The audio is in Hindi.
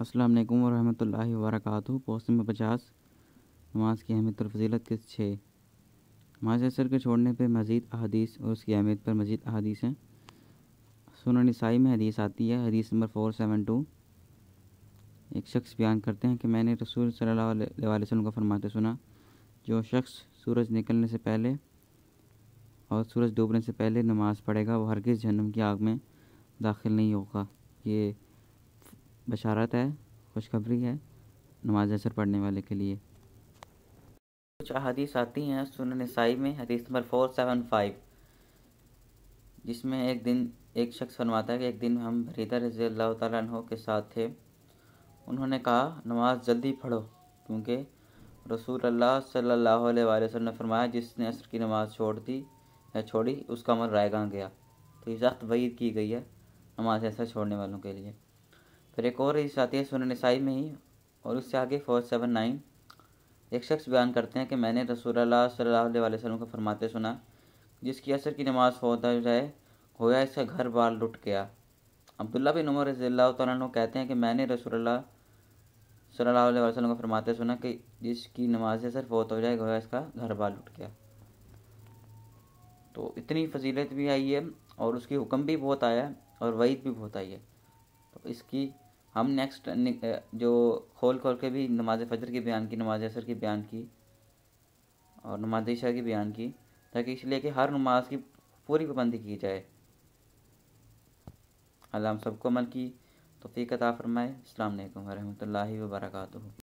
अस्सलाम वालेकुम लबरक पोस्ट नंबर पचास नमाज की अहमियत और फजीलत किस छः नमाज असर के छोड़ने पर मज़ीद अदीस और उसकी अहमियत पर मज़ीद अदीस हैं सुन नसाई में हदीस आती है हदीस नंबर फोर सेवन टू एक शख्स बयान करते हैं कि मैंने रसूल सल्लल्लाहु अलैहि वसल्लम को फरमाते सुना जो शख्स सूरज निकलने से पहले और सूरज डूबने से पहले नमाज़ पढ़ेगा वो हरगिज़ जन्म की आग में दाखिल नहीं होगा ये बशारत है खुशखबरी है नमाज असर पढ़ने वाले के लिए कुछ अदीस आती हैं सुन नसाई में हदीस नंबर फोर सेवन फाइव जिसमें एक दिन एक शख्स फरमाता है कि एक दिन हम भरीदा रजी अल्लाह तहों के साथ थे उन्होंने कहा नमाज जल्दी पढ़ो क्योंकि रसूल अल्लाह सल्लल्लाहु अलैहि वसल्लम ने फरमाया जिसने असर की नमाज छोड़ दी या छोड़ी उसका अमल रायगा गया तो ये सख्त वईद की गई है नमाज ऐसा छोड़ने वालों के लिए फिर एक और रीस आती है सुनसाई में ही और उससे आगे फोर सेवन नाइन एक शख्स बयान करते हैं कि मैंने रसूलुल्लाह सल्लल्लाहु अलैहि वसल्लम को फरमाते सुना जिसकी असर की नमाज फौत हो जाए होया इसका घर बार लुट गया अब्दुल्ला बिन उमर रजील्ला तु कहते हैं कि मैंने रसोल्ला सल्लल्लाहु अलैहि वसल्लम को फरमाते सुना कि जिसकी नमाज से सिर्फ फौत हो जाए गोया इसका घर बार लुट गया तो इतनी फजीलत भी आई है और उसकी हुक्म भी बहुत आया और वईद भी बहुत आई है तो इसकी हम नेक्स्ट जो खोल खोल के भी नमाज फजर की बयान की नमाज असर की बयान की और नमाज ईशा की बयान की ताकि इसलिए कि हर नमाज की पूरी पाबंदी की जाए अल्लाह हम सबको अमल की तो फ़ीकत फ़रमाए अलैक् वरहमल वर्का